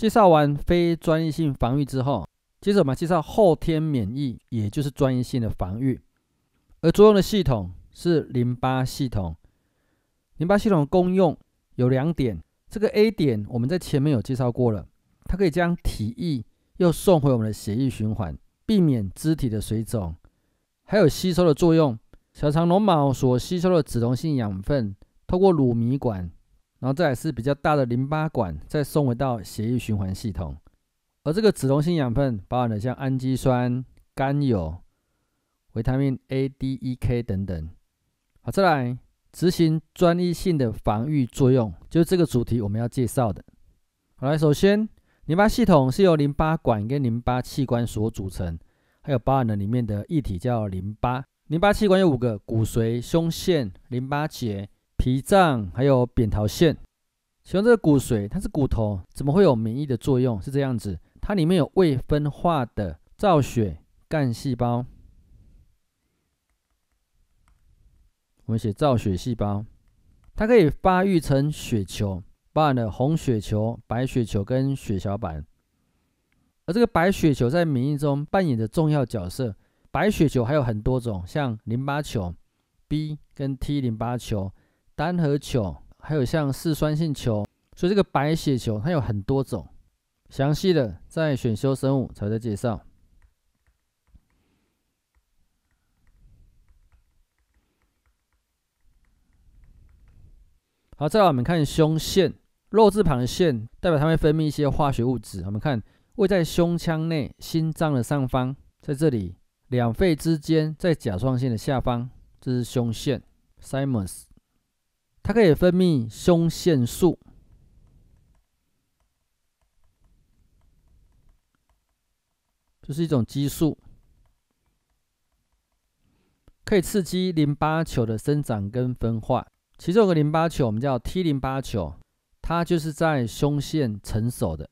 介绍完非专一性防御之后，接着我们介绍后天免疫，也就是专一性的防御，而作用的系统是淋巴系统。淋巴系统的功用有两点，这个 A 点我们在前面有介绍过了，它可以将体液又送回我们的血液循环，避免肢体的水肿，还有吸收的作用。小肠绒毛所吸收的脂溶性养分，透过乳糜管。然后，再是比较大的淋巴管，再送回到血液循环系统。而这个脂溶性养分，包含了像氨基酸、甘油、维他命 A、D、E、K 等等。好，再来执行专一性的防御作用，就是这个主题我们要介绍的。好，来，首先，淋巴系统是由淋巴管跟淋巴器官所组成，还有包含了里面的液体叫淋巴。淋巴器官有五个：骨髓、胸腺、淋巴结。脾脏还有扁桃腺，其中这个骨髓它是骨头，怎么会有免疫的作用？是这样子，它里面有未分化的造血干细胞。我们写造血细胞，它可以发育成血球，包含了红血球、白血球跟血小板。而这个白血球在免疫中扮演着重要角色。白血球还有很多种，像淋巴球 B 跟 T 淋巴球。单核球，还有像嗜酸性球，所以这个白血球它有很多种。详细的在选修生物才在介绍。好，再来我们看胸腺，肉字旁的腺代表它会分泌一些化学物质。我们看位在胸腔内，心脏的上方，在这里两肺之间，在甲状腺的下方，这是胸腺 （thymus）。它可以分泌胸腺素，这是一种激素，可以刺激淋巴球的生长跟分化。其中有个淋巴球，我们叫 T 淋巴球，它就是在胸腺成熟的。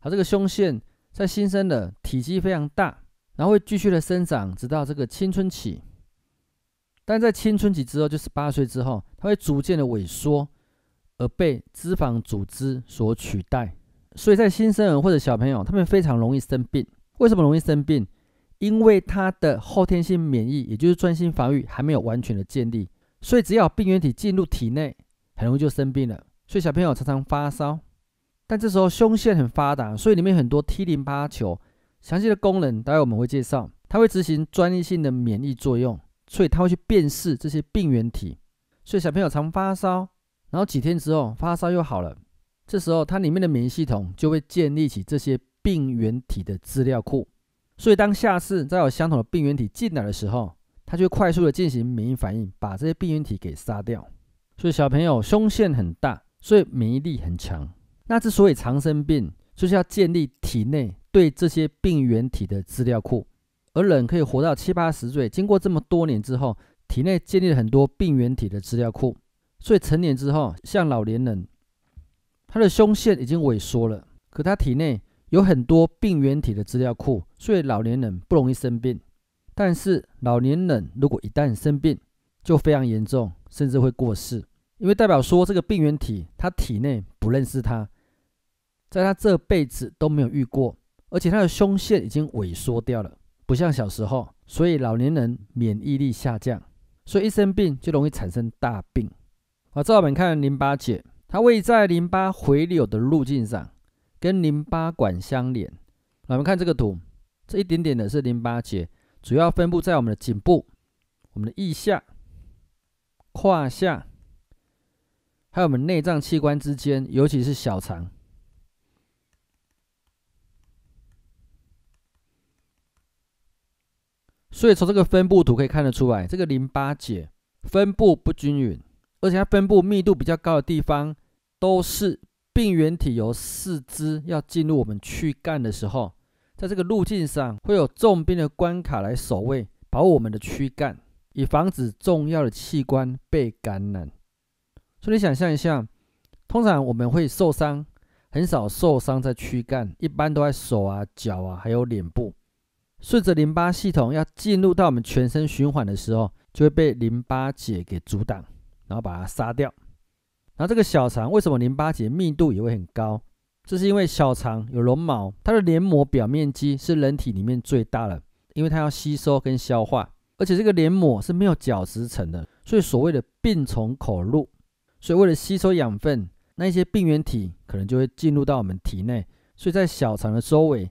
它这个胸腺在新生的体积非常大，然后会继续的生长，直到这个青春期。但在青春期之后，就是八岁之后。它会逐渐的萎缩，而被脂肪组织所取代。所以在新生儿或者小朋友，他们非常容易生病。为什么容易生病？因为他的后天性免疫，也就是专心防御，还没有完全的建立。所以只要病原体进入体内，很容易就生病了。所以小朋友常常发烧。但这时候胸腺很发达，所以里面很多 T 淋巴球。详细的功能，待会我们会介绍。它会执行专一性的免疫作用，所以它会去辨识这些病原体。所以小朋友常发烧，然后几天之后发烧又好了。这时候它里面的免疫系统就会建立起这些病原体的资料库。所以当下次再有相同的病原体进来的时候，它就会快速的进行免疫反应，把这些病原体给杀掉。所以小朋友胸腺很大，所以免疫力很强。那之所以常生病，就是要建立体内对这些病原体的资料库。而人可以活到七八十岁，经过这么多年之后。体内建立了很多病原体的资料库，所以成年之后，像老年人，他的胸腺已经萎缩了，可他体内有很多病原体的资料库，所以老年人不容易生病。但是老年人如果一旦生病，就非常严重，甚至会过世，因为代表说这个病原体他体内不认识他，在他这辈子都没有遇过，而且他的胸腺已经萎缩掉了，不像小时候，所以老年人免疫力下降。所以一生病就容易产生大病啊！这我们看淋巴结，它位在淋巴回流的路径上，跟淋巴管相连。我们看这个图，这一点点的是淋巴结，主要分布在我们的颈部、我们的腋下、胯下，还有我们内脏器官之间，尤其是小肠。所以从这个分布图可以看得出来，这个淋巴结分布不均匀，而且它分布密度比较高的地方，都是病原体由四肢要进入我们躯干的时候，在这个路径上会有重兵的关卡来守卫，保护我们的躯干，以防止重要的器官被感染。所以你想象一下，通常我们会受伤，很少受伤在躯干，一般都在手啊、脚啊，还有脸部。顺着淋巴系统要进入到我们全身循环的时候，就会被淋巴结给阻挡，然后把它杀掉。然后这个小肠为什么淋巴结密度也会很高？这是因为小肠有绒毛，它的黏膜表面积是人体里面最大的，因为它要吸收跟消化，而且这个黏膜是没有角质层的，所以所谓的病从口入。所以为了吸收养分，那一些病原体可能就会进入到我们体内，所以在小肠的周围。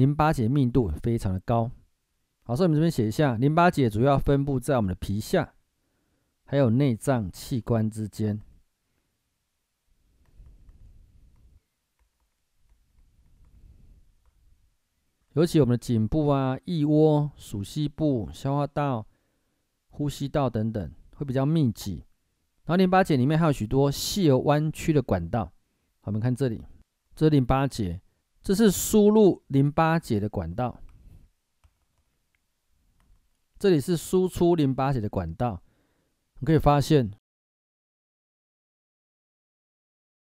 淋巴结密度非常的高，好，所以我们这边写一下，淋巴结主要分布在我们的皮下，还有内脏器官之间，尤其我们的颈部啊、腋窝、鼠膝部、消化道、呼吸道等等，会比较密集。然后淋巴结里面还有许多细而弯曲的管道，好，我们看这里，这淋巴结。这是输入淋巴结的管道，这里是输出淋巴结的管道，你可以发现。